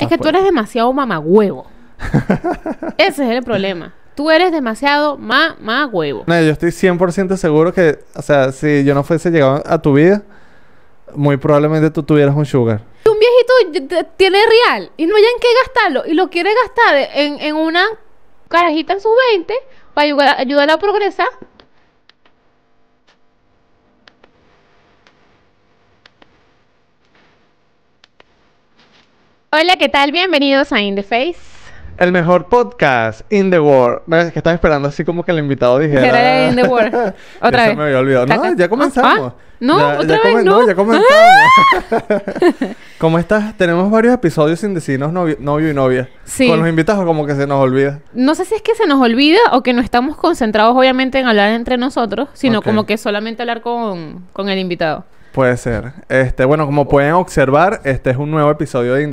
Es que ah, tú pues. eres demasiado mamagüevo. Ese es el problema. Tú eres demasiado mamagüevo. No, yo estoy 100% seguro que, o sea, si yo no fuese llegado a tu vida, muy probablemente tú tuvieras un sugar. Un viejito tiene real y no hay en qué gastarlo y lo quiere gastar en, una carajita en su 20 para ayudar a progresar. Hola, ¿qué tal? Bienvenidos a In the Face. El mejor podcast in the world. que estaba esperando así como que el invitado dijera. Era the world. Otra vez. me había olvidado. No, ya comenzamos. No, otra vez no. ya comenzamos. ¿Cómo estás? Tenemos varios episodios sin decirnos novio, y novia. Sí. Con los invitados como que se nos olvida. No sé si es que se nos olvida o que no estamos concentrados obviamente en hablar entre nosotros, sino como que solamente hablar con, con el invitado. Puede ser. Este, bueno, como pueden observar, este es un nuevo episodio de In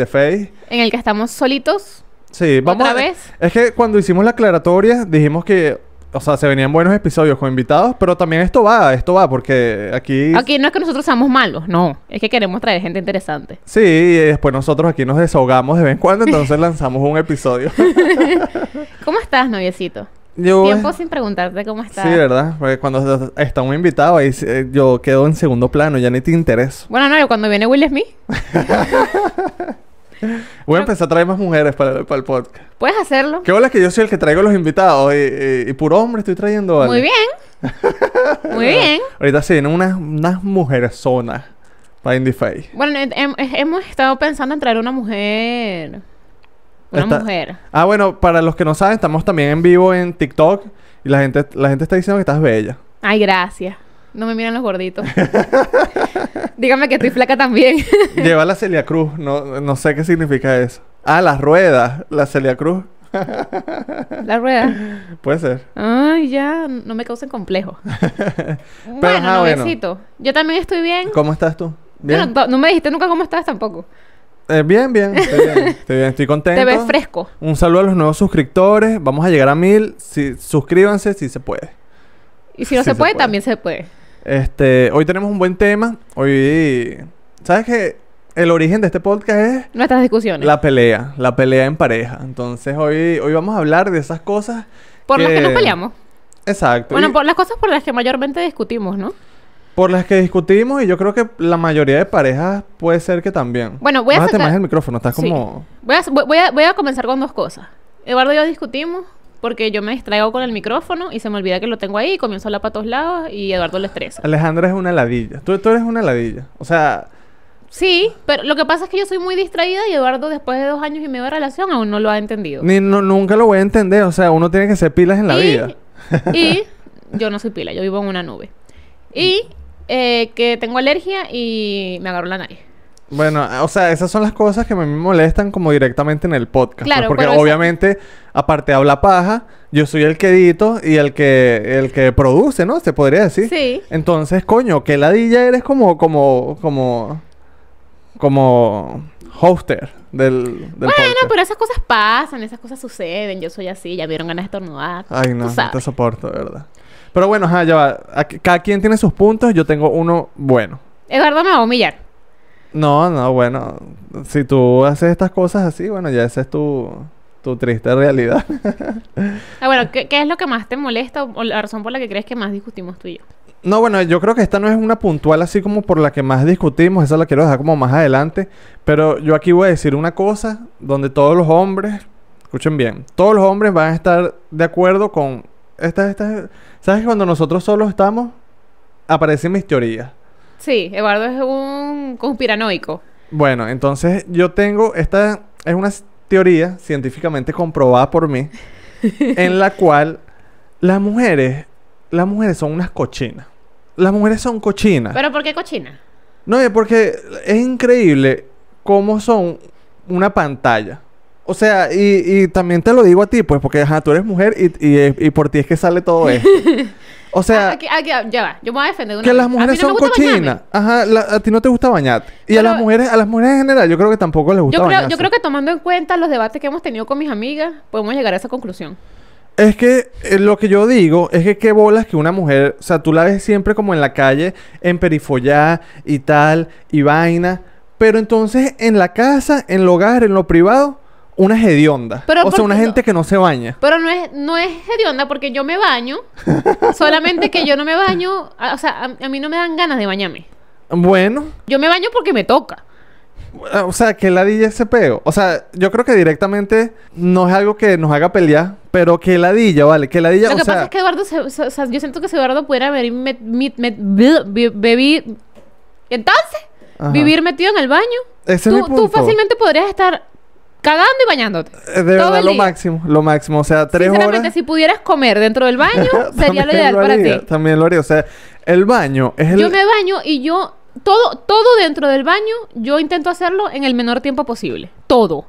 En el que estamos solitos. Sí, vamos. ¿Otra a... vez? Es que cuando hicimos la aclaratoria dijimos que o sea, se venían buenos episodios con invitados, pero también esto va, esto va, porque aquí... Aquí no es que nosotros seamos malos, no. Es que queremos traer gente interesante. Sí, y después nosotros aquí nos desahogamos de vez en cuando, entonces lanzamos un episodio. ¿Cómo estás, noviecito? Tiempo sin preguntarte cómo está. Sí, ¿verdad? Porque cuando está un invitado ahí eh, yo quedo en segundo plano, ya ni te intereso. Bueno, no, cuando viene Will Smith. Voy a empezar a traer más mujeres para, el podcast. Puedes hacerlo. Qué bola es que yo soy el que traigo los invitados y, y, puro hombre estoy trayendo. ¿vale? Muy bien. Muy bien. Ahorita sí, vienen unas, unas zonas para Indie Face. Bueno, em, em, hemos estado pensando en traer una mujer una mujer. Ah, bueno, para los que no saben, estamos también en vivo en TikTok y la gente, la gente está diciendo que estás bella. Ay, gracias. No me miran los gorditos. Dígame que estoy flaca también. Lleva la Celia Cruz. No, no sé qué significa eso. Ah, las ruedas. La Celia Cruz. ¿La rueda? Puede ser. Ay, ya, no me causen complejo. bueno, no, Yo también estoy bien. ¿Cómo estás tú? no me dijiste nunca cómo estás tampoco. Eh, bien, bien. Estoy bien. Estoy contento. Te ves fresco. Un saludo a los nuevos suscriptores. Vamos a llegar a mil. Si, suscríbanse si se puede. Y si no se, puede, también se puede. Este, hoy tenemos un buen tema. Hoy. ¿Sabes qué? El origen de este podcast es. Nuestras discusiones. La pelea. La pelea en pareja. Entonces hoy, hoy vamos a hablar de esas cosas. Por las que nos peleamos. Exacto. Bueno, por las cosas por las que mayormente discutimos, ¿no? Por las que discutimos y yo creo que la mayoría de parejas puede ser que también. Bueno, voy a más el micrófono, estás como... Voy, a, voy, a, comenzar con dos cosas. Eduardo y yo discutimos porque yo me distraigo con el micrófono y se me olvida que lo tengo ahí y comienzo a hablar para todos lados y Eduardo le estresa. Alejandra es una heladilla. Tú, tú eres una heladilla. O sea... Sí, pero lo que pasa es que yo soy muy distraída y Eduardo después de dos años y medio de relación aún no lo ha entendido. Ni nunca lo voy a entender. O sea, uno tiene que ser pilas en la vida. Y yo no soy pila, yo vivo en una nube. Y eh, que tengo alergia y me agarró la nariz. Bueno, o sea, esas son las cosas que me molestan como directamente en el podcast. Pues, claro, porque obviamente, aparte habla paja, yo soy el que edito y el que el que produce, ¿no? Se podría decir. Sí. Entonces, coño, que ladilla eres como como como como hoster del, del Bueno, pero esas cosas pasan, esas cosas suceden. Yo soy así, ya vieron ganas de estornudar. Ay, no, no te soporto, verdad. Pero bueno, ajá, Cada quien tiene sus puntos, yo tengo uno bueno. Eduardo me va a humillar. No, no, bueno. Si tú haces estas cosas así, bueno, ya esa es tu, tu triste realidad. Ah, bueno, qué es lo que más te molesta o la razón por la que crees que más discutimos tú y yo? No, bueno, yo creo que esta no es una puntual así como por la que más discutimos, esa la quiero dejar como más adelante, pero yo aquí voy a decir una cosa donde todos los hombres, escuchen bien, todos los hombres van a estar de acuerdo con esta, esta, ¿Sabes cuando nosotros solos estamos? Aparecen mis teorías. Sí, Eduardo es un conspiranoico. Bueno, entonces yo tengo, esta es una teoría científicamente comprobada por mí, en la cual las mujeres, las mujeres son unas cochinas. Las mujeres son cochinas. ¿Pero por qué cochinas? No, es porque es increíble cómo son una pantalla. O sea, y, también te lo digo a ti, pues, porque ajá, tú eres mujer y, por ti es que sale todo esto. O sea, ah, ya va. Yo me voy a defender. que las mujeres son cochinas. Ajá, a ti no te gusta bañarte. Y a las mujeres, a las mujeres en general, yo creo que tampoco les gusta yo creo, Yo creo que tomando en cuenta los debates que hemos tenido con mis amigas, podemos llegar a esa conclusión. Es que eh, lo que yo digo es que qué bolas que una mujer, o sea, tú la ves siempre como en la calle, en perifollá y tal, y vaina. Pero entonces en la casa, en el hogar, en lo privado, una hedionda, o sea, una gente que no se baña. Pero no es, no es hedionda porque yo me baño. solamente que yo no me baño. o sea, a, mí no me dan ganas de bañarme. Bueno. Yo me baño porque me toca. Ah, o sea, que ladilla ese peo. O sea, yo creo que directamente no es algo que nos haga pelear, pero que ladilla, ¿vale? Que ladilla. Lo que pasa es que Eduardo, o sea, yo siento que Eduardo pudiera haber Entonces, vivir metido en el baño. Ese es tú fácilmente podrías estar cagando y bañándote. Eh, de verdad, lo máximo, lo máximo. O sea, tres horas. si pudieras comer dentro del baño, sería lo ideal para ti. También lo haría. O sea, el baño es el. Yo me baño y yo. Todo, todo dentro del baño, yo intento hacerlo en el menor tiempo posible. Todo.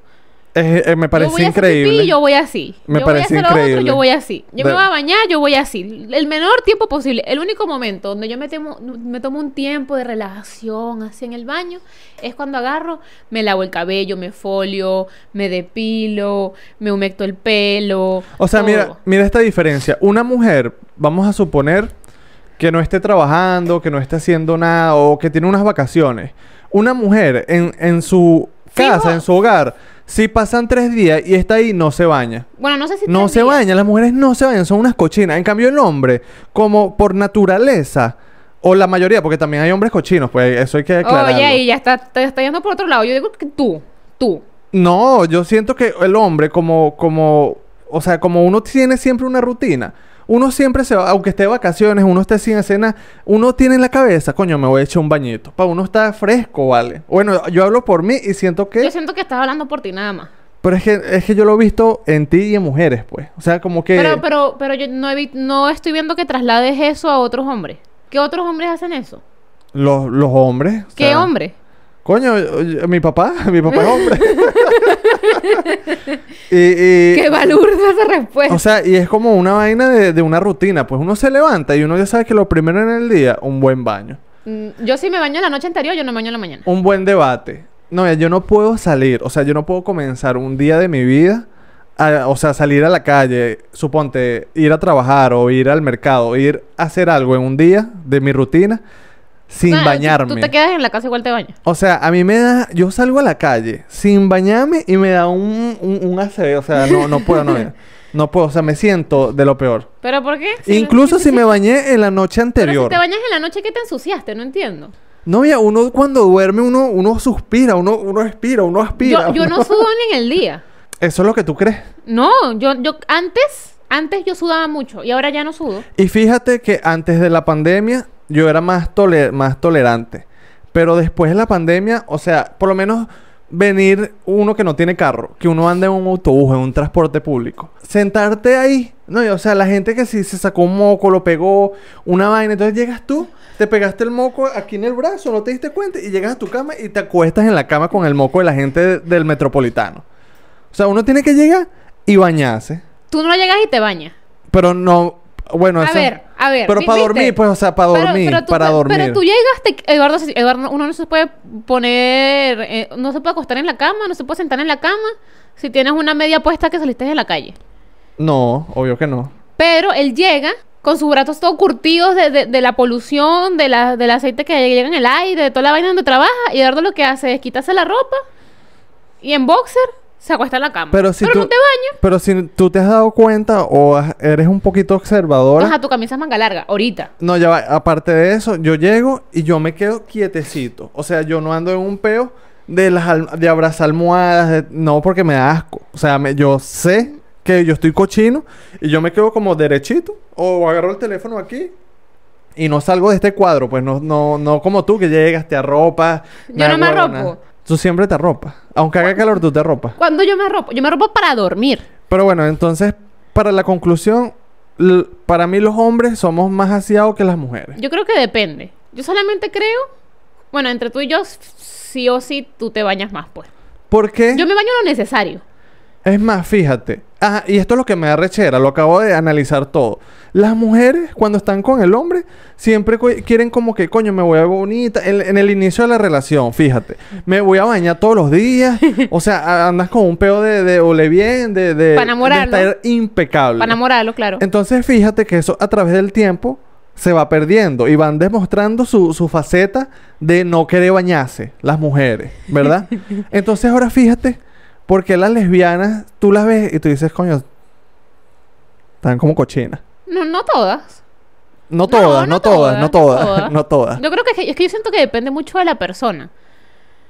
Eh, me parece increíble. yo voy así. Me yo parece yo voy así. Yo me voy a bañar, yo voy así. El menor tiempo posible. El único momento donde yo me, tomo un tiempo de relajación así en el baño es cuando agarro, me lavo el cabello, me folio, me depilo, me humecto el pelo. O sea, mira, mira esta diferencia. Una mujer, vamos a suponer que no esté trabajando, que no esté haciendo nada o que tiene unas vacaciones. Una mujer en, su casa, en su hogar si pasan tres días y está ahí, no se baña. Bueno, no sé si. No se baña, las mujeres no se bañan, son unas cochinas. En cambio, el hombre, como por naturaleza, o la mayoría, porque también hay hombres cochinos, pues eso hay que aclararlo. Oye, y ya está, yendo por otro lado. Yo digo que tú, tú. No, yo siento que el hombre, como, como, o sea, como uno tiene siempre una rutina uno siempre se va, aunque esté de vacaciones, uno esté sin escena, uno tiene en la cabeza, coño, me voy a echar un bañito. Para uno está fresco, ¿vale? Bueno, yo hablo por mí y siento que... Yo siento que estás hablando por ti nada más. Pero es que, es que yo lo he visto en ti y en mujeres, pues. O sea, como que... Pero, pero, pero yo no, no estoy viendo que traslades eso a otros hombres. ¿Qué otros hombres hacen eso? Los, los hombres. ¿Qué hombre? hombres? Coño, mi papá, mi papá es hombre. y, Qué balurda esa respuesta. O sea, y es como una vaina de, una rutina. Pues uno se levanta y uno ya sabe que lo primero en el día, un buen baño. Mm, yo sí me baño la noche anterior, yo no me baño en la mañana. Un buen debate. No, yo no puedo salir. O sea, yo no puedo comenzar un día de mi vida. o sea, salir a la calle, suponte, ir a trabajar o ir al mercado, ir a hacer algo en un día de mi rutina sin bañarme. Tú te quedas en la casa igual te bañas. O sea, a mí me da. Yo salgo a la calle sin bañarme y me da un, un, O sea, no, no puedo, no. No puedo, o sea, me siento de lo peor. ¿Pero por qué? Incluso si me bañé en la noche anterior. si te bañas en la noche, que te ensuciaste? No entiendo. No, ya, uno cuando duerme, uno, uno suspira, uno, uno expira, uno aspira. Yo, no sudo ni en el día. Eso es lo que tú crees. No, yo, yo antes, antes yo sudaba mucho y ahora ya no sudo. Y fíjate que antes de la pandemia yo era más, más tolerante. Pero después de la pandemia, o sea, por lo menos venir uno que no tiene carro, que uno anda en un autobús, en un transporte público. Sentarte ahí, no, o sea, la gente que si se sacó un moco, lo pegó, una vaina, entonces llegas tú, te pegaste el moco aquí en el brazo, no te diste cuenta, y llegas a tu cama y te acuestas en la cama con el moco de la gente del metropolitano. O sea, uno tiene que llegar y bañarse. Tú no llegas y te bañas. Pero no, bueno, a ver, a ver. Pero para dormir, pues, o sea, para dormir, pero, para dormir. Pero tú llegaste, Eduardo, uno no se puede poner, eh, no se puede acostar en la cama, no se puede sentar en la cama si tienes una media puesta que saliste de la calle. No, obvio que no. Pero él llega con sus brazos todos curtidos de, la polución, de la, del aceite que llega en el aire, de toda la vaina donde trabaja, y Eduardo lo que hace es quitarse la ropa y en boxer se acuesta en la cama. Pero si tú, te Pero si tú te has dado cuenta o eres un poquito observadora. Ajá, tu camisa es manga larga, ahorita. No, ya va. Aparte de eso, yo llego y yo me quedo quietecito. O sea, yo no ando en un peo de, las de abrazar almohadas. No, porque me da asco. O sea, yo sé que yo estoy cochino y yo me quedo como derechito. O agarro el teléfono aquí y no salgo de este cuadro, pues no, no, no como tú que llegas, te arropas. Yo no me arropo. Tú siempre te arropas. Aunque haga calor, tú te arropas. ¿Cuándo yo me arropo? Yo me arropo para dormir. Pero bueno, entonces, para la conclusión, para mí los hombres somos más asiados que las mujeres. Yo creo que depende. Yo solamente creo... Bueno, entre tú y yo, sí o sí, tú te bañas más, pues. ¿Por qué? Yo me baño lo necesario. Es más, fíjate. Ah, y esto es lo que me da rechera, lo acabo de analizar todo. Las mujeres, cuando están con el hombre, siempre quieren como que, coño, me voy a ver bonita. En, el inicio de la relación, fíjate. Me voy a bañar todos los días. O sea, andas con un peo de, de ole bien, de, de estar impecable. Para enamorarlo, claro. Entonces, fíjate que eso a través del tiempo se va perdiendo y van demostrando su, su faceta de no querer bañarse, las mujeres, ¿verdad? Entonces, ahora fíjate porque las lesbianas, tú las ves y tú dices, coño, están como cochinas. No, no todas. No todas, no, todas, no todas, no todas, Yo creo que es, que yo siento que depende mucho de la persona.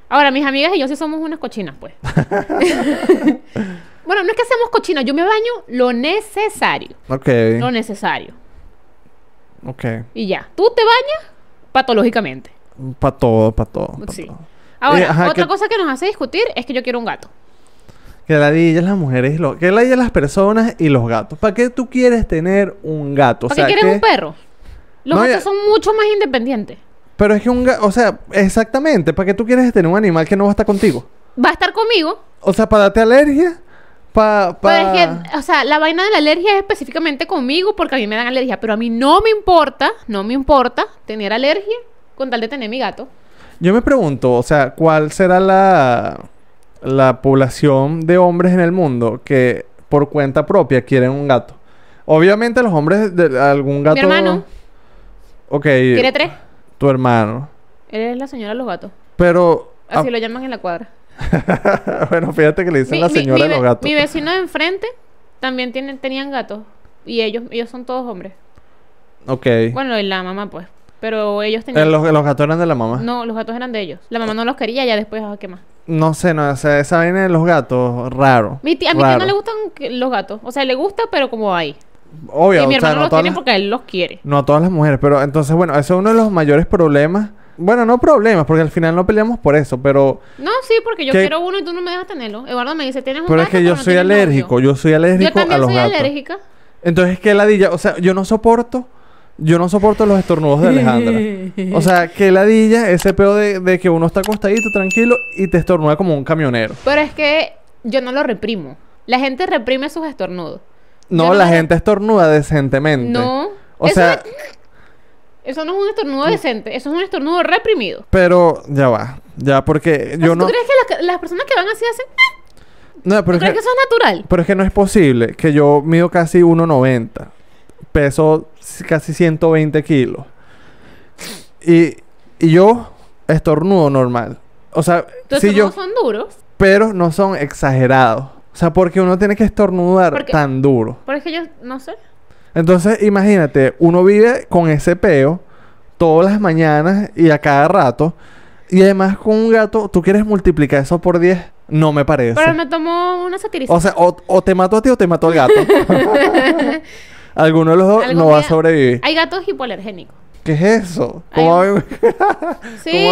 Ahora, mis amigas y yo sí somos unas cochinas, pues. bueno, no es que seamos cochinas, yo me baño lo necesario. Ok. Lo necesario. Ok. Y ya, tú te bañas patológicamente. Para todo, para todo. sí. Ahora, eh, otra cosa que nos hace discutir es que yo quiero un gato. Que la las mujeres y los... Que la de las personas y los gatos. ¿Para qué tú quieres tener un gato? O ¿Para qué quieres un perro? Los gatos son mucho más independientes. Pero es que un gato... O sea, exactamente. ¿Para qué tú quieres tener un animal que no va a estar contigo? Va a estar conmigo. O sea, para darte alergia... Pa, o sea, la vaina de la alergia es específicamente conmigo porque a mí me dan alergia. Pero a mí no me importa, no me importa tener alergia con tal de tener mi gato. Yo me pregunto, o sea, ¿cuál será la la población de hombres en el mundo que por cuenta propia quieren un gato. Obviamente los hombres de algún gato... Mi hermano. Ok. Quiere tres? Tu hermano. Él es la señora de los gatos. Pero... Ah. Así lo llaman en la cuadra. bueno, fíjate que le dicen la señora de los gatos. Mi vecino de enfrente también tienen, tenían gatos. Y ellos, ellos son todos hombres. Ok. Bueno, y la mamá, pues, pero ellos tenían... Eh, los, los gatos eran de la mamá. No, los gatos eran de ellos. La mamá no los quería, ya después, ah, ¿qué más? No sé, no, o sea, esa vaina de los gatos, raro. a mi tía no le gustan los gatos. O sea, le gusta, pero como hay. Obvio, y mi hermano no los tiene porque él los quiere. No a todas las mujeres, pero entonces, bueno, eso es uno de los mayores problemas. Bueno, no problemas, porque al final no peleamos por eso, pero... No, sí, porque yo quiero uno y tú no me dejas tenerlo. Eduardo me dice, tienes un Pero es que yo soy alérgico, yo soy alérgico yo también a los soy gatos. alérgica. Entonces, ¿qué ladilla? O sea, yo no soporto yo no soporto los estornudos de Alejandra. o sea, que ladilla ese peo de, que uno está acostadito, tranquilo, y te estornuda como un camionero. Pero es que yo no lo reprimo. La gente reprime sus estornudos. No, la gente estornuda decentemente. No. O sea... Eso no es un estornudo mm. decente. Eso es un estornudo reprimido. Pero ya va. Ya, porque yo no... ¿Tú crees que las, personas que van así hacen... No, pero ¿Tú crees que... eso es natural? Pero es que no es posible que yo mido casi 1,90 peso casi 120 kilos. Y, y yo estornudo normal. O sea, son duros? Pero no son exagerados. O sea, porque uno tiene que estornudar tan duro. Pero yo no sé. Entonces, imagínate, uno vive con ese peo todas las mañanas y a cada rato. Y además con un gato, tú quieres multiplicar eso por 10. No me parece. Pero me tomó una satirización. O sea, o, te mato a ti o te mato al gato. Alguno de los dos no va a sobrevivir. Hay gatos hipoalergénicos. ¿Qué es eso? ¿Cómo sí,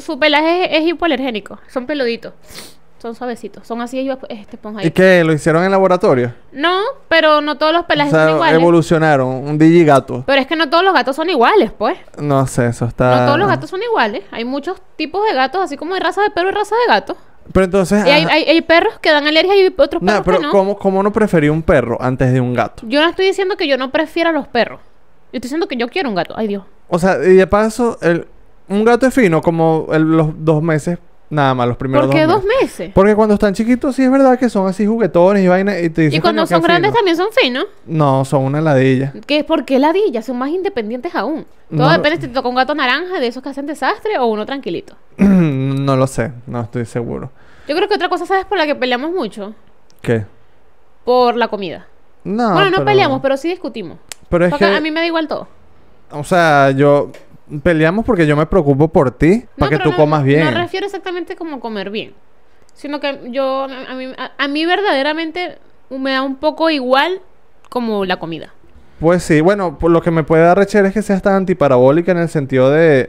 su, pelaje es, hipoalergénico. Son peluditos. Son suavecitos. Son así ellos esponja pues, este, ¿Y qué? ¿Lo hicieron en laboratorio? No, pero no todos los pelajes son iguales. evolucionaron. Un gato. Pero es que no todos los gatos son iguales, pues. No sé, eso está... No todos los gatos son iguales. Hay muchos tipos de gatos, así como hay raza de perro y raza de gatos. Pero entonces... Y hay, perros que dan alergia y otros perros no, pero que no. ¿cómo, ¿cómo no preferí un perro antes de un gato? Yo no estoy diciendo que yo no prefiera los perros. Yo estoy diciendo que yo quiero un gato. Ay, Dios. O sea, y de paso, el, un gato es fino como los dos meses Nada más, los primeros ¿Por qué dos, meses? Porque cuando están chiquitos sí es verdad que son así juguetones y vainas y cuando son grandes también son finos. No, son una ladilla. ¿Qué? ¿Por qué heladilla? Son más independientes aún. Todo no, depende si te toca un gato naranja de esos que hacen desastre o uno tranquilito. No lo sé, no estoy seguro. Yo creo que otra cosa, ¿sabes? Por la que peleamos mucho. ¿Qué? Por la comida. No. Bueno, no peleamos, pero sí discutimos. Pero es que... a mí me da igual todo. O sea, yo peleamos porque yo me preocupo por ti, para que tú comas bien. No refiero exactamente como comer bien, sino que yo a mí, verdaderamente me da un poco igual como la comida. Pues sí, bueno, lo que me puede dar recher es que sea tan antiparabólica en el sentido de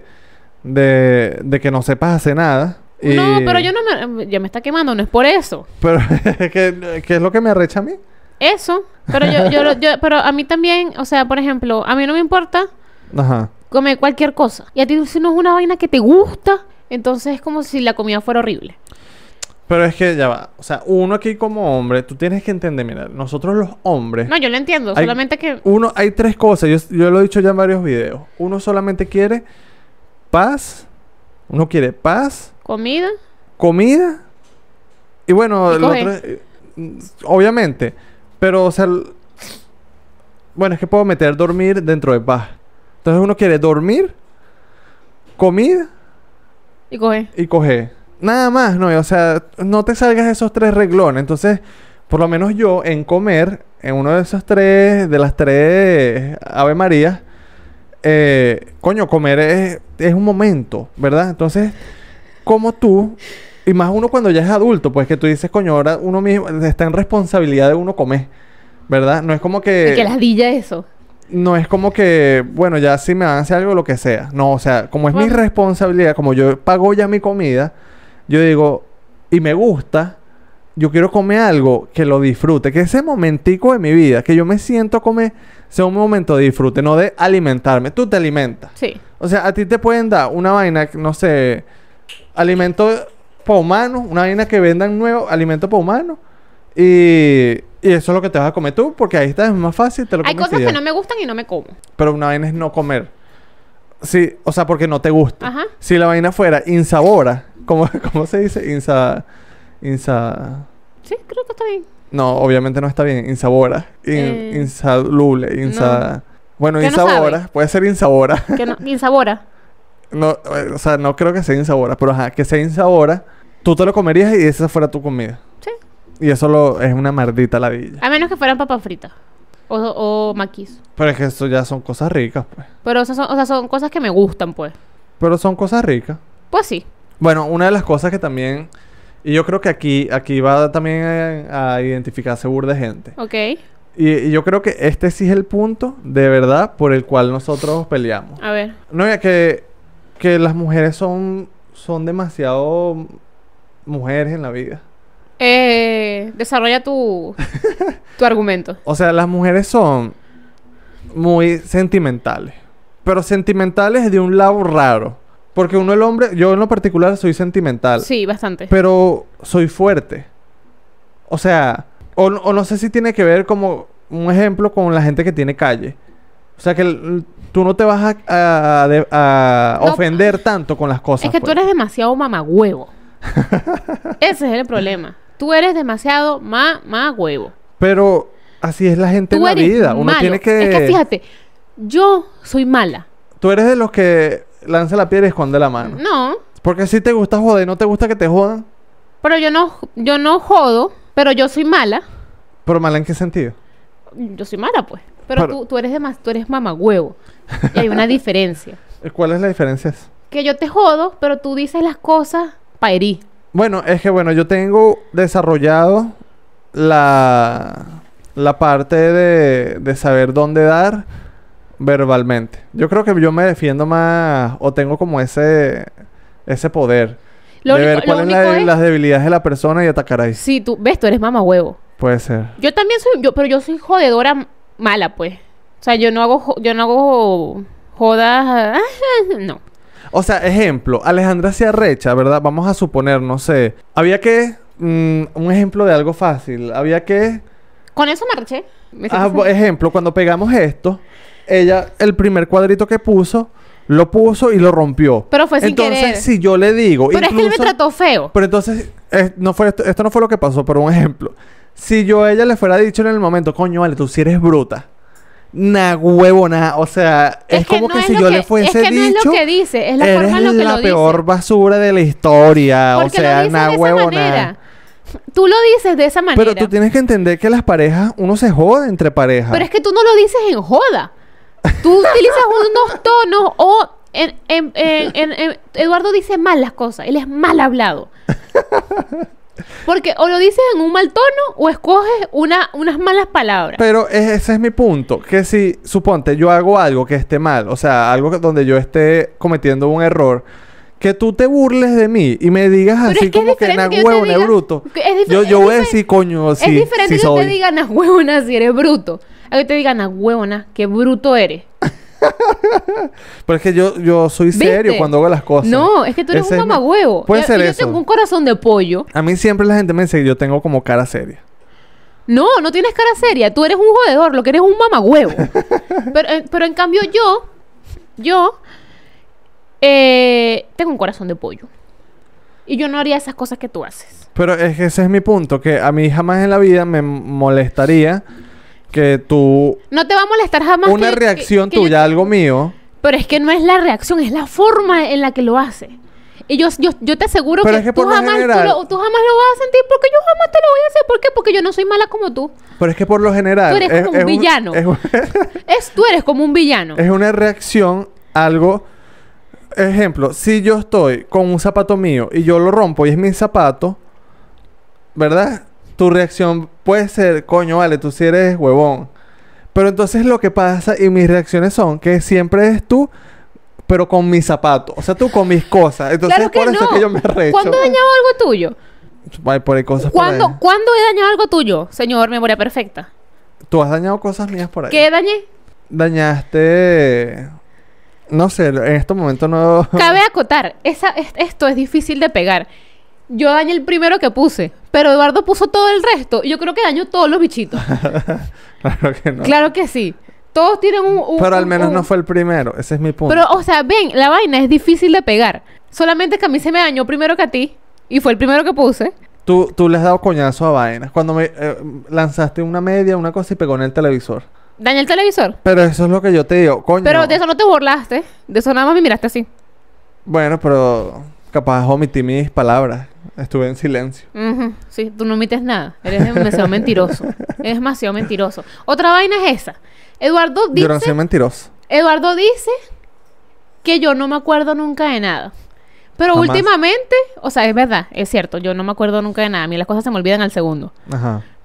de, de que no sepas pase nada. Y... No, pero yo no me... Ya me está quemando, no es por eso. Pero, ¿qué, es lo que me arrecha a mí? Eso. Pero yo, yo, Pero a mí también... O sea, por ejemplo, a mí no me importa... Ajá. Comer cualquier cosa. Y a ti si no es una vaina que te gusta... Entonces es como si la comida fuera horrible. Pero es que ya va. O sea, uno aquí como hombre, tú tienes que entender, mira, nosotros los hombres. No, yo lo entiendo, solamente que. Uno, hay tres cosas, yo, yo, lo he dicho ya en varios videos. Uno solamente quiere paz. Uno quiere paz. Comida. Comida. Y bueno, eh, obviamente. Pero, o sea, bueno, es que puedo meter dormir dentro de paz. Entonces uno quiere dormir, comida. Y coger. Y coger. Nada más, no, o sea, no te salgas esos tres reglones. Entonces, por lo menos yo en comer, en uno de esos tres, de las tres Ave María, eh, coño, comer es, es un momento, ¿verdad? Entonces, como tú y más uno cuando ya es adulto, pues que tú dices, coño, ahora uno mismo está en responsabilidad de uno comer, ¿verdad? No es como que. Y que ladilla eso. No es como que, bueno, ya si me hace algo, lo que sea. No, o sea, como es mi responsabilidad, como yo pago ya mi comida, yo digo, y me gusta, yo quiero comer algo que lo disfrute, que ese momentico de mi vida, que yo me siento a comer, sea un momento de disfrute, no de alimentarme. Tú te alimentas. Sí. O sea, a ti te pueden dar una vaina, no sé, alimento para humanos, una vaina que vendan nuevo, alimento para humanos. Y, y, eso es lo que te vas a comer tú, porque ahí está, es más fácil, Hay cosas que no me gustan y no me como. Pero una vaina es no comer. Sí, o sea, porque no te gusta. Ajá. Si la vaina fuera insabora, ¿cómo, se dice? Insa... Insa... Sí, creo que está bien. No, obviamente no está bien. Insabora. In, eh, insaluble. Insa... Bueno, insabora. puede ser insabora. Que no, insabora. no, eh, o sea, no creo que sea insabora. Pero ajá, que sea insabora. Tú te lo comerías y esa fuera tu comida. Sí. Y eso lo, es una mardita ladilla. A menos que fueran papas fritas. O, o maquis. Pero es que eso ya son cosas ricas, pues. Pero son, o sea, son cosas que me gustan, pues. Pero son cosas ricas. Pues sí. Bueno, una de las cosas que también y yo creo que aquí, aquí va también eh, a, identificarse burda de gente. Ok. Y, yo creo que este sí es el punto de verdad por el cual nosotros peleamos. A ver. No, ya que, las mujeres son, son demasiado mujeres en la vida. Eh, desarrolla tu, tu argumento. O sea, las mujeres son muy sentimentales. Pero sentimentales de un lado raro. Porque uno el hombre, yo en lo particular soy sentimental. Sí, bastante. Pero soy fuerte. O sea, o, no sé si tiene que ver como un ejemplo con la gente que tiene calle. O sea, que tú no te vas a, a, ofender tanto con las cosas. Es que tú pues. eres demasiado mamagüevo. Ese es el problema. Tú eres demasiado mamagüevo. Pero así es la gente en la vida. Uno tiene que. Es que fíjate, yo soy mala. Tú eres de los que lanza la piedra y esconde la mano. No. Porque si te gusta joder, ¿no te gusta que te jodan? Pero yo no, yo no jodo, pero yo soy mala. ¿Pero mala en qué sentido? Yo soy mala, pues. Pero, Tú, eres de más, tú eres mamagüevo. Y hay una diferencia. Eh, ¿Cuál es la diferencia? Que yo te jodo, pero tú dices las cosas para herir. Bueno, es que bueno, yo tengo desarrollado la, la parte de, de saber dónde dar Verbalmente. Yo creo que yo me defiendo más o tengo como ese, ese poder. de ver cuáles las debilidades de la persona y atacar ahí. Sí, tú ves, tú eres mamá huevo. Puede ser. Yo también soy, yo, pero yo soy jodedora mala, pues. O sea, yo no hago, yo no hago jodas, no. O sea, ejemplo, Alejandra se arrecha, ¿verdad? Vamos a suponer, no sé, había que mm, un ejemplo de algo fácil, había que. Con eso marché. ah, ejemplo, cuando pegamos esto, ella, el primer cuadrito que puso, lo puso y lo rompió. Pero fue sin entonces, si yo le digo... Pero es que él me trató feo. Pero entonces, no fue, esto, no fue lo que pasó, por un ejemplo. Si yo a ella le fuera dicho en el momento, coño, vale, tú sí eres bruta. huevo huevona. O sea, es, como que si yo le fuese dicho. No es dice, la peor basura de la historia. o sea, huevo huevona. Tú lo dices de esa manera. Pero tú tienes que entender que las parejas, uno se jode entre parejas. Pero es que tú no lo dices en joda. Tú utilizas unos tonos o en, Eduardo dice mal las cosas, él es mal hablado. Porque o lo dices en un mal tono o escoges una, unas malas palabras. Pero ese es mi punto, que si suponte yo hago algo que esté mal, o sea, algo donde yo esté cometiendo un error, que tú te burles de mí y me digas así que como es que bruto. yo, yo voy a decir, coño, Es diferente que te digan si eres bruto a que te digan a ah, huevona, qué bruto eres. Pero es que yo, yo soy serio cuando hago las cosas. No, es que tú eres un es Puede ser Yo tengo un corazón de pollo. A mí siempre la gente me dice yo tengo como cara seria. No, no tienes cara seria. Tú eres un jodedor, lo que eres es un mamagüevo. pero, eh, pero en cambio yo, yo, eh, tengo un corazón de pollo. Y yo no haría esas cosas que tú haces. Pero es que ese es mi punto, que a mí jamás en la vida me molestaría que tú... No te va a molestar jamás. Una reacción tuya, a algo mío. Pero es que no es la reacción, es la forma en la que lo hace. Y yo, te aseguro que, tú, jamás, lo, vas a sentir porque yo jamás te lo voy a hacer. ¿Por qué? Porque yo no soy mala como tú. Pero es que por lo general... Tú eres como un villano. es, tú eres como un villano. Es una reacción, algo... Ejemplo, si yo estoy con un zapato mío y yo lo rompo y es mi zapato, ¿verdad? tu reacción puede ser, coño, vale, tú sí eres huevón. Pero entonces lo que pasa y mis reacciones son que siempre es tú, pero con mis zapatos. O sea, tú con mis cosas. Entonces por eso que yo me arrecho. ¿Cuándo he dañado algo tuyo? por ahí cosas ¿Cuándo, por ¿Cuándo he dañado algo tuyo, señor Memoria Perfecta? Tú has dañado cosas mías por ahí. ¿Qué dañé? Dañaste... No sé, en este momentos no... Cabe acotar, Esa, esto es difícil de pegar yo dañé el primero que puse, pero Eduardo puso todo el resto. Y yo creo que dañó todos los bichitos. claro que no. Claro que sí. Todos tienen un... pero al menos no fue el primero, ese es mi punto. Pero, o sea, ven, la vaina es difícil de pegar. Solamente que a mí se me dañó primero que a ti, y fue el primero que puse. Tú, le has dado coñazo a vainas. Cuando me eh, lanzaste una media, una cosa y pegó en el televisor. Dañé el televisor. Pero eso es lo que yo te digo, coño. Pero de eso no te burlaste. De eso nada más me miraste así. Bueno, pero capaz omití mis palabras. Estuve en silencio. Sí, tú no omites nada. Eres demasiado mentiroso. Eres demasiado mentiroso. Otra vaina es esa. Eduardo dice. Yo no mentiroso. Eduardo dice que yo no me acuerdo nunca de nada. Pero últimamente, o sea, es verdad, es cierto, yo no me acuerdo nunca de nada. A mí las cosas se me olvidan al segundo.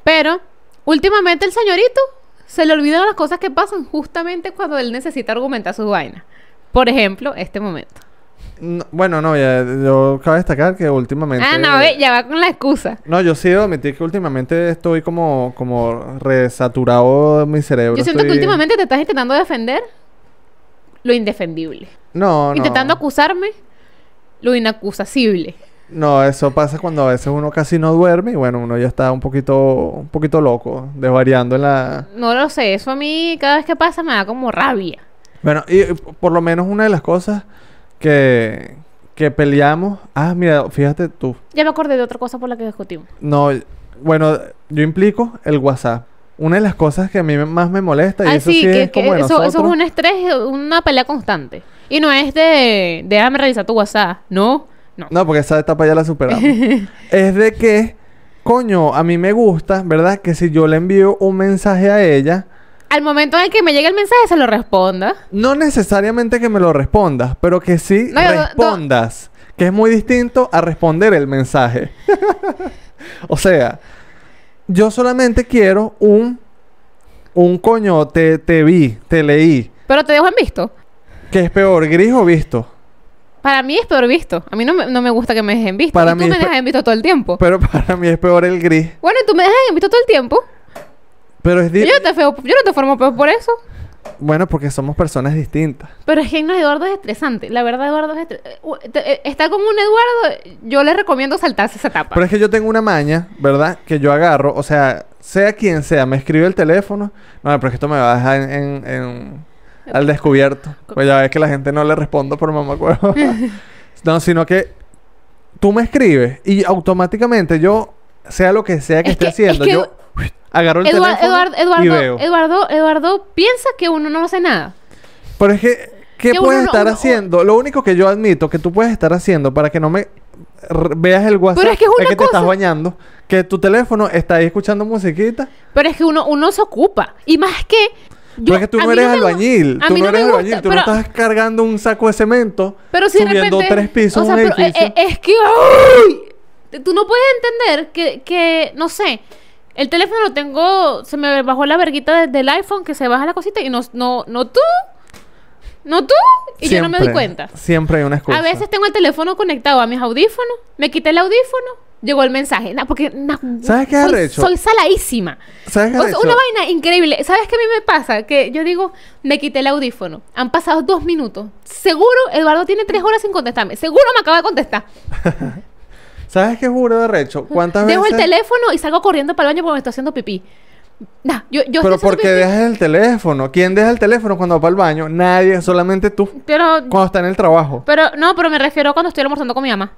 Pero últimamente el señorito se le olvidan las cosas que pasan justamente cuando él necesita argumentar su vaina. Por ejemplo, este momento bueno, no, ya, yo cabe destacar que últimamente. Ah, no, ya va con la excusa. No, yo sí debo admitir que últimamente estoy como, como resaturado en mi cerebro. Yo siento que últimamente te estás intentando defender lo indefendible. No, no. Intentando acusarme lo inacusable. No, eso pasa cuando a veces uno casi no duerme y bueno, uno ya está un poquito, un poquito loco, desvariando en la. No lo sé, eso a mí cada vez que pasa me da como rabia. Bueno, y eh, por lo menos una de las cosas que, que peleamos. Ah, mira, fíjate tú. Ya me acordé de otra cosa por la que discutimos. No, bueno, yo implico el WhatsApp. Una de las cosas que a mí más me molesta, y eso sí, que, es como eso, eso es un estrés, una pelea constante. Y no es de déjame revisar tu WhatsApp, no, no. No, porque esa etapa ya la superamos. es de que, coño, a mí me gusta, ¿verdad? Que si yo le envío un mensaje a ella, al momento en el que me llegue el mensaje se lo responda. No necesariamente que me lo respondas, pero que sí respondas. Que es muy distinto a responder el mensaje. o sea, yo solamente quiero un... Un coño, te, vi, te leí. Pero te dejo visto. ¿Qué es peor, gris o visto? Para mí es peor visto. A mí no me, me gusta que me dejen visto. Para me dejas visto todo el tiempo. Pero para mí es peor el gris. Bueno, tú me dejas en visto todo el tiempo. Pero es... Yo no te, formo peor por eso. Bueno, porque somos personas distintas. Pero es que no, Eduardo es estresante. La verdad, Eduardo es estresante. Eh, eh, está como un Eduardo, yo le recomiendo saltarse esa etapa. Pero es que yo tengo una maña, ¿verdad? Que yo agarro, o sea, sea quien sea, me escribe el teléfono. No, pero es que esto me va a dejar al descubierto. Pues ya ves que la gente no le respondo por acuerdo no, sino que tú me escribes y automáticamente yo, sea lo que sea que esté haciendo, yo Agarro el teléfono Eduardo, Eduardo, Eduardo piensa que uno no hace nada. Pero es que, ¿qué puedes estar haciendo? Lo único que yo admito que tú puedes estar haciendo para que no me veas el WhatsApp Pero es que es una te estás bañando, que tu teléfono está ahí escuchando musiquita. Pero es que uno, uno se ocupa. Y más que. pero es que tú no eres albañil. Tú no eres albañil. Tú no estás cargando un saco de cemento pero si de repente, tres pisos o sea, eh, eh, es que. Tú no puedes entender que, que, no sé. El teléfono lo tengo, se me bajó la verguita del iPhone que se baja la cosita y no, no, no tú. No tú. Y yo no me doy cuenta. Siempre hay una excusa. A veces tengo el teléfono conectado a mis audífonos, me quité el audífono, llegó el mensaje. porque ¿Sabes qué soy, hecho? soy saladísima. Una vaina increíble. ¿Sabes qué a mí me pasa? Que yo digo, me quité el audífono. Han pasado dos minutos. Seguro Eduardo tiene tres horas sin contestarme. Seguro me acaba de contestar. ¿Sabes qué juro de recho? ¿Cuántas veces...? Dejo el teléfono y salgo corriendo para el baño porque me estoy haciendo pipí. Nah, yo, yo Pero por porque dejas el teléfono. ¿Quién deja el teléfono cuando va para el baño? Nadie, solamente tú. Pero. Cuando está en el trabajo. Pero, no, pero me refiero cuando estoy almorzando con mi mamá.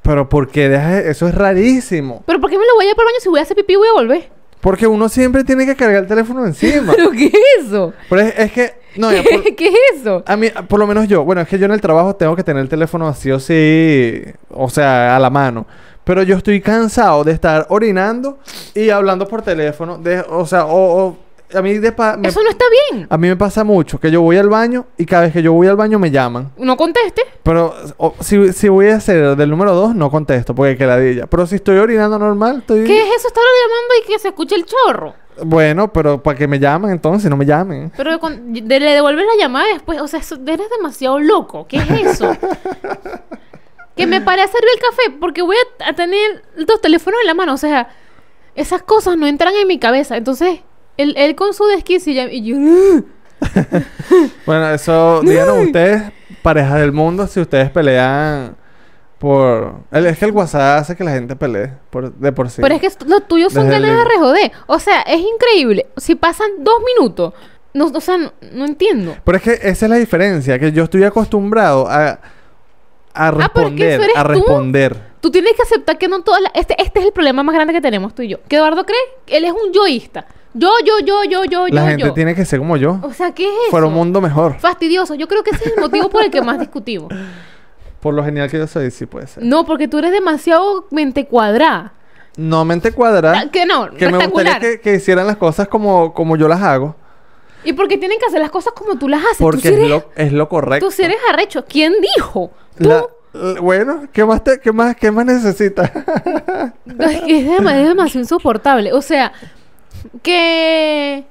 Pero por qué dejas. E-? Eso es rarísimo. Pero ¿por qué me lo voy a llevar para el baño si voy a hacer pipí y voy a volver? Porque uno siempre tiene que cargar el teléfono encima. ¿Pero qué es eso? Pero es que no, ¿Qué, es eso? A mí, por lo menos yo. Bueno, es que yo en el trabajo tengo que tener el teléfono así o sí, o sea, a la mano. Pero yo estoy cansado de estar orinando y hablando por teléfono. De, o sea, o, a mí Eso no está bien. A mí me pasa mucho que yo voy al baño y cada vez que yo voy al baño me llaman. No conteste. Pero si, voy a hacer del número dos, no contesto porque quedadilla. Pero si estoy orinando normal, estoy. ¿Qué es eso? Estar llamando y que se escuche el chorro. Bueno, pero para que me llamen entonces, no me llamen. Pero de, le devuelves la llamada después. O sea, eres demasiado loco. ¿Qué es eso? que me parece a servir el café porque voy a, tener dos teléfonos en la mano. O sea, esas cosas no entran en mi cabeza. Entonces, él, él con su desquicia y yo... bueno, eso, díganos ustedes, parejas del mundo, si ustedes pelean por... es que el WhatsApp hace que la gente pelee de por sí. Pero es que los tuyos son ganas de rejoder. O sea, es increíble. Si pasan dos minutos, no, o sea, no, entiendo. Pero es que esa es la diferencia, que yo estoy acostumbrado a... A ah, responder, a responder. Tú? tienes que aceptar que no todas Este, este es el problema más grande que tenemos tú y yo. Que Eduardo cree, él es un yoísta. Yo, yo, yo, yo, yo, yo. La gente tiene que ser como yo. O sea, ¿qué es un mundo mejor. Fastidioso. Yo creo que ese es el motivo por el que más discutimos. Por lo genial que yo soy, sí puede ser. No, porque tú eres demasiado mente cuadrada. No mente cuadrada. Ah, que no, Que me gustaría que, hicieran las cosas como, como yo las hago. Y porque tienen que hacer las cosas como tú las haces. Porque es, lo, correcto. Tú sí eres arrecho. ¿Quién dijo? Tú. bueno, ¿qué más, te, más, qué más necesitas? es demasiado insoportable. O sea, que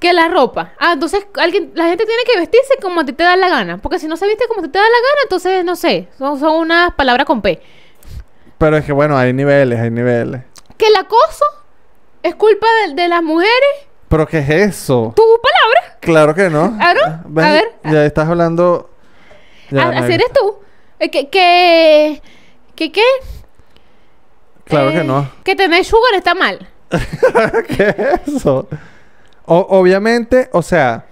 que la ropa. Ah, entonces alguien, la gente tiene que vestirse como a ti te da la gana. Porque si no se viste como te da la gana, entonces no sé. Son, unas palabras con P. Pero es que bueno, hay niveles, hay niveles. Que el acoso es culpa de, las mujeres. ¿Pero qué es eso? ¿Tu palabra? Claro que no. ¿Claro? Ah, ah, a ver. Ah. Ya estás hablando. así eres tú. ¿Qué? ¿Qué? ¿Qué? Claro que eh, no. Que tener sugar está mal. ¿Qué es eso? obviamente, o sea,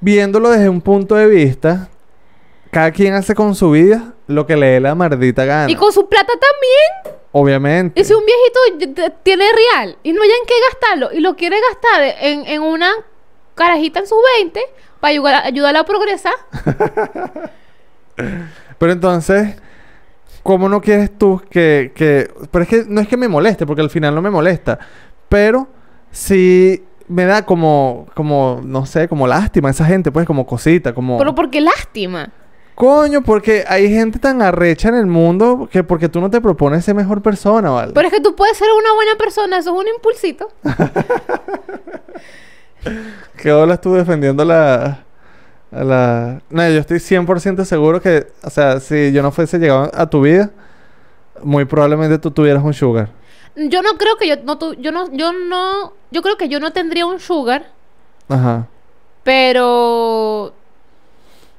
viéndolo desde un punto de vista, cada quien hace con su vida lo que le dé la mardita gana. Y con su plata también. Obviamente. Y si un viejito tiene real y no hay en qué gastarlo y lo quiere gastar en, en una carajita en sus 20 para ayudar, ayudarla a progresar. Pero entonces, ¿cómo no quieres tú que, que... Pero es que no es que me moleste, porque al final no me molesta. Pero sí me da como, como, no sé, como lástima esa gente, pues, como cosita, como... Pero ¿por qué lástima? Coño, porque hay gente tan arrecha en el mundo que porque tú no te propones ser mejor persona, ¿vale? Pero es que tú puedes ser una buena persona, eso es un impulsito. ¿Qué hola estuve defendiendo la... la... No, yo estoy 100% seguro que, o sea, si yo no fuese llegado a tu vida, muy probablemente tú tuvieras un sugar. Yo no creo que yo no yo no yo no yo creo que yo no tendría un sugar. Ajá. Pero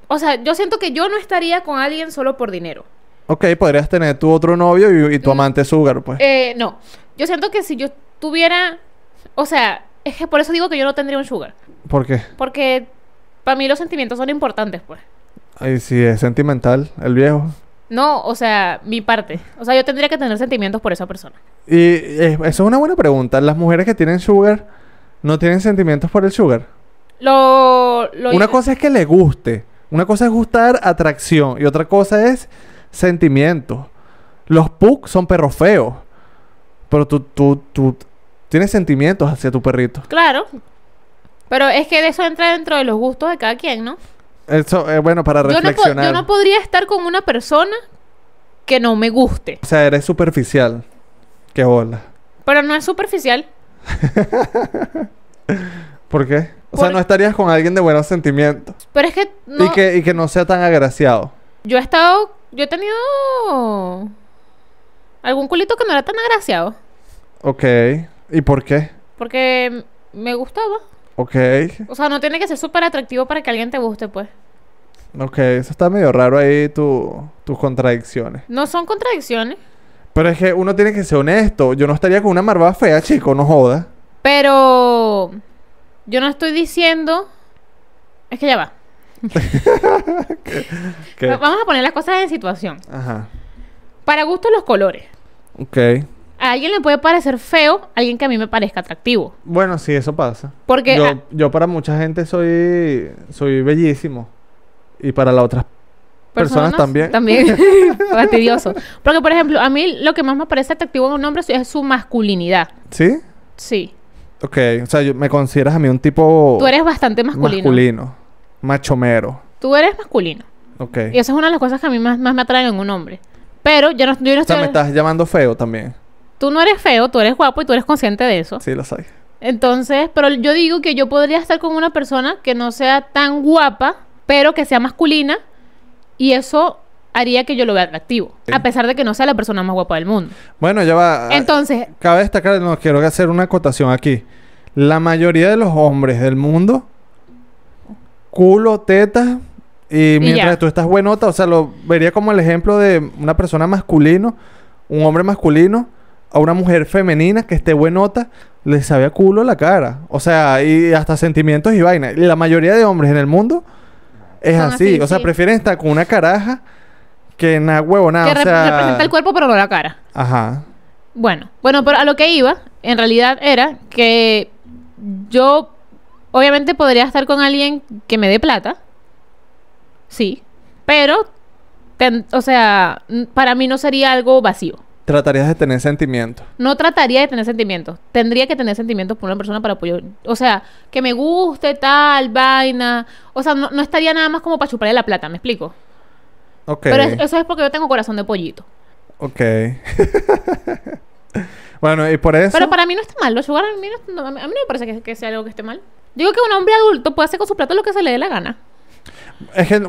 o sea, yo siento que yo no estaría con alguien solo por dinero. Ok, podrías tener tu otro novio y, tu amante sugar, pues. Eh, no. Yo siento que si yo tuviera. O sea, es que por eso digo que yo no tendría un sugar. ¿Por qué? Porque para mí los sentimientos son importantes, pues. Ay, sí, es sentimental, el viejo. No, o sea, mi parte. O sea, yo tendría que tener sentimientos por esa persona. Y eh, eso es una buena pregunta. ¿Las mujeres que tienen sugar no tienen sentimientos por el sugar? una cosa es que le guste. Una cosa es gustar atracción y otra cosa es sentimientos. Los pugs son perros feos. Pero tú, tú, tú tienes sentimientos hacia tu perrito. Claro. Pero es que eso entra dentro de los gustos de cada quien, ¿no? Eso, es eh, bueno, para reflexionar. Yo no, podría estar con una persona que no me guste. O sea, eres superficial. Qué hola. Pero no es superficial. ¿Por qué? O sea, no estarías con alguien de buenos sentimientos. Pero es que no... Y que, y que no sea tan agraciado. Yo he estado... Yo he tenido... Algún culito que no era tan agraciado. Ok. ¿Y por qué? Porque me gustaba. Ok. O sea, no tiene que ser súper atractivo para que alguien te guste, pues. Ok, eso está medio raro ahí, tus contradicciones. No son contradicciones. Pero es que uno tiene que ser honesto. Yo no estaría con una marva fea, chico, no joda. Pero yo no estoy diciendo. Es que ya va. Vamos a poner las cosas en situación. Ajá. Para gusto los colores. Ok a alguien le puede parecer feo alguien que a mí me parezca atractivo. Bueno, sí, eso pasa. Porque yo, ah. para mucha gente soy soy bellísimo y para las otras personas, también. También fastidioso. Porque por ejemplo, a mí lo que más me parece atractivo en un hombre es su masculinidad. ¿Sí? Sí. Ok, o sea, me consideras a mí un tipo Tú eres bastante masculino. Masculino. Machomero. Tú eres masculino. Ok. Y esa es una de las cosas que a mí más, más me atraen en un hombre. Pero yo no, yo no estoy... O sea, me estás llamando feo también tú no eres feo, tú eres guapo y tú eres consciente de eso. Sí, lo soy. Entonces, pero yo digo que yo podría estar con una persona que no sea tan guapa, pero que sea masculina, y eso haría que yo lo vea atractivo, a pesar de que no sea la persona más guapa del mundo. Bueno, ya va. Entonces, cabe destacar, no quiero hacer una acotación aquí. La mayoría de los hombres del mundo, culo, teta... y mientras tú estás buenota, o sea, lo vería como el ejemplo de una persona masculino, un hombre masculino a una mujer femenina que esté buenota le sabe a culo la cara. O sea, y hasta sentimientos y vainas. La mayoría de hombres en el mundo es así. O sea, prefieren estar con una caraja que nada huevo, nada. Que o sea... representa el cuerpo pero no la cara. Ajá. Bueno, bueno, pero a lo que iba, en realidad era que yo obviamente podría estar con alguien que me dé plata. Sí. Pero, o sea, para mí no sería algo vacío. Tratarías de tener sentimientos. No trataría de tener sentimientos. Tendría que tener sentimientos por una persona para apoyar. O sea, que me guste, tal, vaina. O sea, no, estaría nada más como para chuparle la plata, ¿me explico? Ok. Pero eso es porque yo tengo corazón de pollito. Ok. bueno, y por eso. Pero para mí no está mal. Los sugar a mí no, me parece que, que sea algo que esté mal. Digo que un hombre adulto puede hacer con su plata lo que se le dé la gana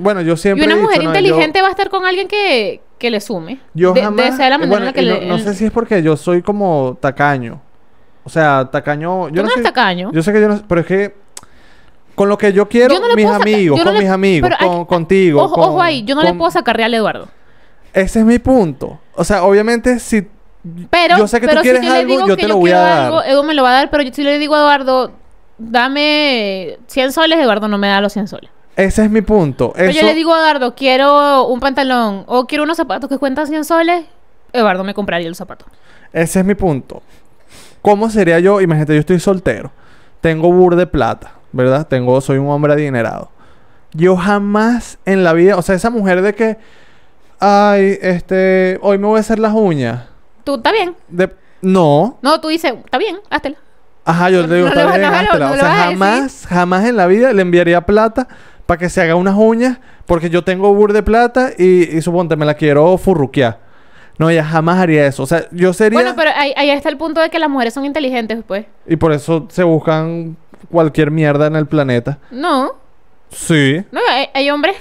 bueno, yo siempre. Y una mujer inteligente va a estar con alguien que, le sume. manera no, sé si es porque yo soy como tacaño. O sea, tacaño. no, es tacaño. Yo sé que yo no. Pero es que. Con lo que yo quiero, mis, amigos, con mis amigos, contigo. Ojo, ahí, yo no le puedo sacar real a Eduardo. Ese es mi punto. O sea, obviamente, si. Pero, yo sé que tú quieres algo, yo te lo voy a dar. me lo va a dar, pero si le digo a Eduardo, dame 100 soles, Eduardo no me da los 100 soles. Ese es mi punto. yo le digo a Eduardo... quiero un pantalón o quiero unos zapatos que cuentan 100 soles. Eduardo me compraría el zapato. Ese es mi punto. ¿Cómo sería yo? Imagínate, yo estoy soltero. Tengo bur de plata, ¿verdad? Tengo, soy un hombre adinerado. Yo jamás en la vida, o sea, esa mujer de que, ay, este, hoy me voy a hacer las uñas. ¿Tú está bien? De... no. No, tú dices, está bien, háztela. Ajá, yo le digo, está bien, no o sea, jamás, jamás en la vida le enviaría plata para que se haga unas uñas, porque yo tengo bur de plata y, suponte, me la quiero furruquear. No, ella jamás haría eso. O sea, yo sería. Bueno, pero ahí, está el punto de que las mujeres son inteligentes, pues. Y por eso se buscan cualquier mierda en el planeta. No. Sí. No, hay, hombres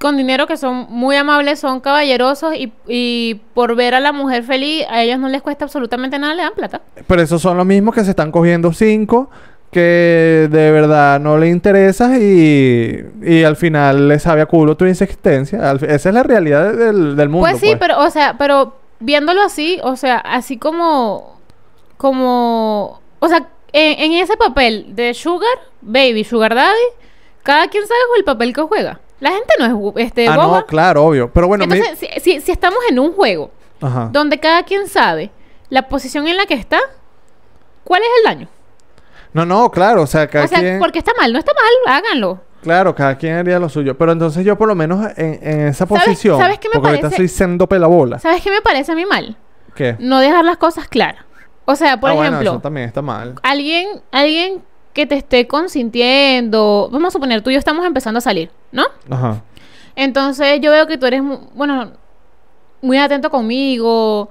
con dinero que son muy amables, son caballerosos y, y, por ver a la mujer feliz, a ellos no les cuesta absolutamente nada, le dan plata. Pero esos son los mismos que se están cogiendo cinco que de verdad no le interesas y, al final le sabe a culo tu insistencia. Esa es la realidad del, mundo. Pues sí, pues. pero, o sea, pero viéndolo así, o sea, así como, como, o sea, en, ese papel de Sugar, Baby, Sugar Daddy, cada quien sabe el papel que juega. La gente no es este, ah, no, claro, obvio. Pero bueno, Entonces, si, si, estamos en un juego donde cada quien sabe la posición en la que está, ¿cuál es el daño? No, no, claro, o sea, cada o sea, porque está mal, no está mal, háganlo. Claro, cada quien haría lo suyo. Pero entonces yo por lo menos en, esa posición... sabes qué me porque parece? estoy siendo pelabola. ¿Sabes qué me parece a mí mal? ¿Qué? No dejar las cosas claras. O sea, por ah, ejemplo, eso también está mal. alguien, alguien que te esté consintiendo, vamos a suponer, tú y yo estamos empezando a salir, ¿no? Ajá. Entonces yo veo que tú eres, bueno, muy atento conmigo,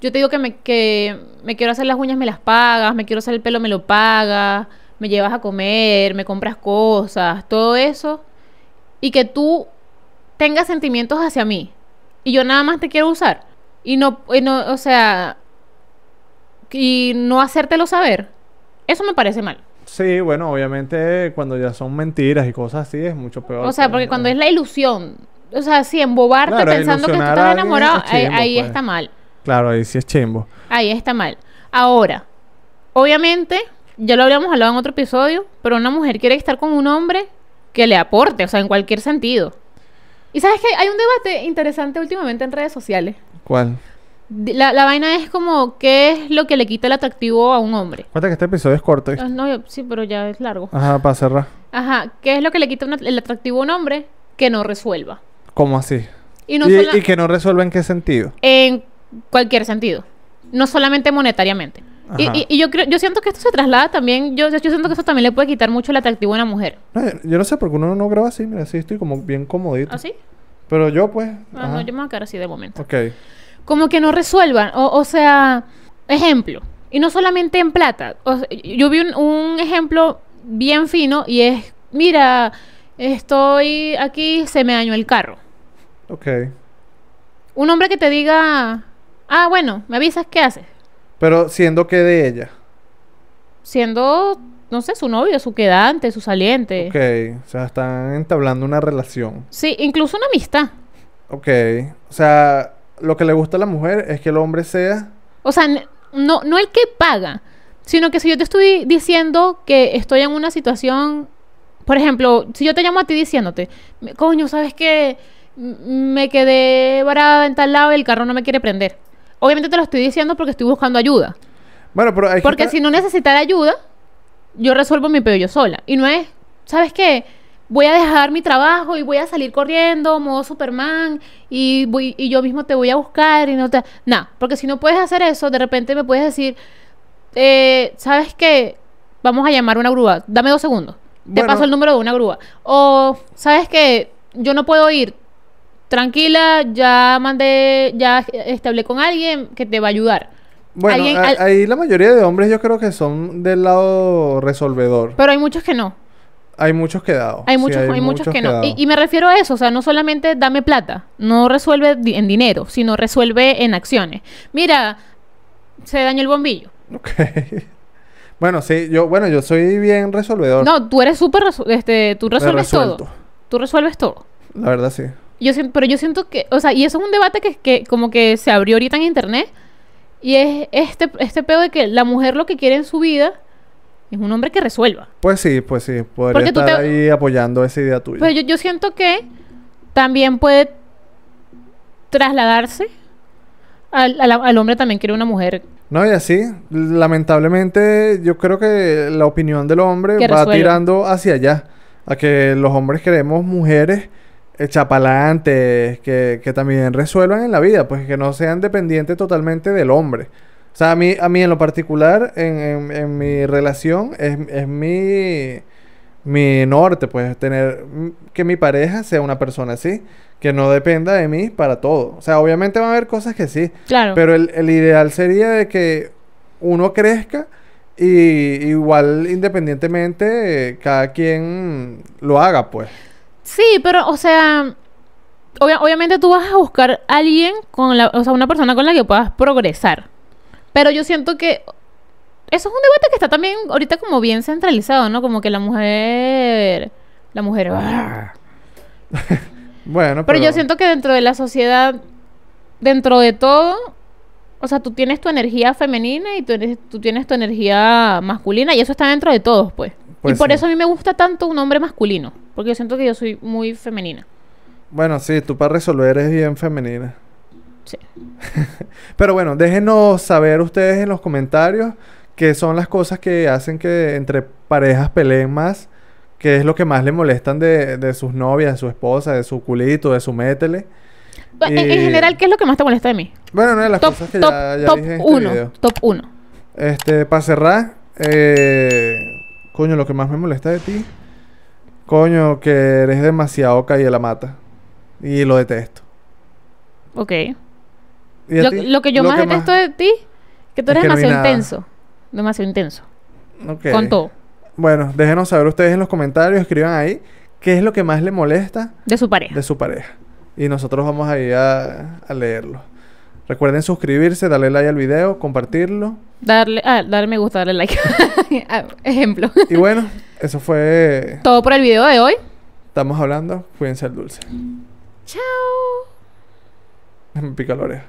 yo te digo que me, que me quiero hacer las uñas, me las pagas, me quiero hacer el pelo, me lo pagas, me llevas a comer, me compras cosas, todo eso, y que tú tengas sentimientos hacia mí, y yo nada más te quiero usar, y no, y no o sea, y no hacértelo saber, eso me parece mal. Sí, bueno, obviamente cuando ya son mentiras y cosas así es mucho peor. O sea, porque cuando es la ilusión, o sea, sí, embobarte pensando que tú estás enamorado, ahí, pues. está mal. Claro, ahí sí es chimbo. Ahí está mal. Ahora, obviamente, ya lo habíamos hablado en otro episodio, pero una mujer quiere estar con un hombre que le aporte, o sea, en cualquier sentido. Y sabes que hay un debate interesante últimamente en redes sociales. ¿Cuál? La, vaina es como qué es lo que le quita el atractivo a un hombre. Cuenta que este episodio es corto. Ah, no, sí, pero ya es largo. Ajá, para cerrar. Ajá, ¿qué es lo que le quita el atractivo a un hombre que no resuelva? ¿Cómo así? Y, que no resuelva en qué sentido? En cualquier sentido, no solamente monetariamente. Y, yo creo, yo siento que esto se traslada también, yo, yo siento que eso también le puede quitar mucho el atractivo a una mujer. yo, no sé, porque uno no graba así, mira, así estoy como bien comodito. ¿Ah, Pero yo pues... Ah, no, yo me voy a quedar así de momento. Ok. Como que no resuelvan, o, sea, ejemplo, y no solamente en plata, yo vi un, un ejemplo bien fino y es, mira, estoy aquí, se me dañó el carro. Ok. Un hombre que te diga, Ah, bueno, me avisas qué hace. Pero siendo qué de ella. Siendo, no sé, su novio, su quedante, su saliente. Ok, o sea, están entablando una relación. Sí, incluso una amistad. Ok, o sea, lo que le gusta a la mujer es que el hombre sea... O sea, no, no el que paga, sino que si yo te estoy diciendo que estoy en una situación, por ejemplo, si yo te llamo a ti diciéndote, coño, ¿sabes qué? me quedé varada en tal lado y el carro no me quiere prender obviamente te lo estoy diciendo porque estoy buscando ayuda. Bueno, pero Porque si no necesitas ayuda, yo resuelvo mi pedo yo sola. Y no es, ¿sabes qué? Voy a dejar mi trabajo y voy a salir corriendo, modo Superman, y, voy, y yo mismo te voy a buscar y no te... No. porque si no puedes hacer eso, de repente me puedes decir, eh, ¿sabes qué? Vamos a llamar a una grúa, dame dos segundos. Te paso el número de una grúa. O, ¿sabes qué? Yo no puedo ir, tranquila, ya mandé, ya establecí con alguien que te va a ayudar. Bueno, ahí la mayoría de hombres yo creo que son del lado resolvedor. Pero hay muchos que no. Hay muchos quedados. Hay muchos, hay, muchos, que no. Y, me refiero a eso, o sea, no solamente dame plata, no resuelve en dinero, sino resuelve en acciones. Mira, se dañó el bombillo. Bueno, sí, yo, bueno, yo soy bien resolvedor. No, tú eres súper, este, tú resuelves todo. Tú resuelves todo. La verdad, sí pero yo siento que, o sea, y eso es un debate que, que como que se abrió ahorita en internet. Y es este, este pedo de que la mujer lo que quiere en su vida es un hombre que resuelva. Pues sí, pues sí. Podría estar ahí apoyando esa idea tuya. Pero yo, siento que también puede trasladarse al, al, al, hombre también quiere una mujer. No, y así, lamentablemente, yo creo que la opinión del hombre va tirando hacia allá. A que los hombres queremos mujeres ...chapalantes que, también resuelvan en la vida, pues que no sean dependientes totalmente del hombre. O sea, a mí, a mí en lo particular, en, mi relación, es, es, mi, mi norte, pues tener que mi pareja sea una persona así, que no dependa de mí para todo. O sea, obviamente va a haber cosas que sí, claro. pero el, el ideal sería de que uno crezca y igual independientemente eh, cada quien lo haga, pues. Sí, pero, o sea, obviamente tú vas a buscar a alguien con la, o sea, una persona con la que puedas progresar. Pero yo siento que eso es un debate que está también ahorita como bien centralizado, ¿no? Como que la mujer, la mujer. bueno, pero... pero yo siento que dentro de la sociedad, dentro de todo, o sea, tú tienes tu energía femenina y tú tienes tu energía masculina y eso está dentro de todos, pues. Pues y por eso a mí me gusta tanto un hombre masculino, porque yo siento que yo soy muy femenina. Bueno, sí, tú para resolver es bien femenina. Sí. Pero bueno, déjenos saber ustedes en los comentarios qué son las cosas que hacen que entre parejas peleen más, qué es lo que más le molestan de, sus novias, de su esposa, de su culito, de su métele. En, general, ¿qué es lo que más te molesta de mí? Bueno, una de las cosas que ya, top dije en este Top 1. Este, para cerrar, eh Coño, lo que más me molesta de ti. Coño, que eres demasiado y la mata. Y lo detesto. Ok. Lo, que yo más detesto de ti, que tú eres demasiado intenso. Demasiado intenso. Con todo. Bueno, déjenos saber ustedes en los comentarios, escriban ahí qué es lo que más le molesta. De su pareja. De su pareja. Y nosotros vamos ahí a leerlo. Recuerden suscribirse, darle like al video, compartirlo. Darle, ah, darle me gusta, darle like. Ah, ejemplo. y bueno, eso fue. Todo por el video de hoy. Estamos hablando. Cuídense al dulce. Chao. Me pica la oreja.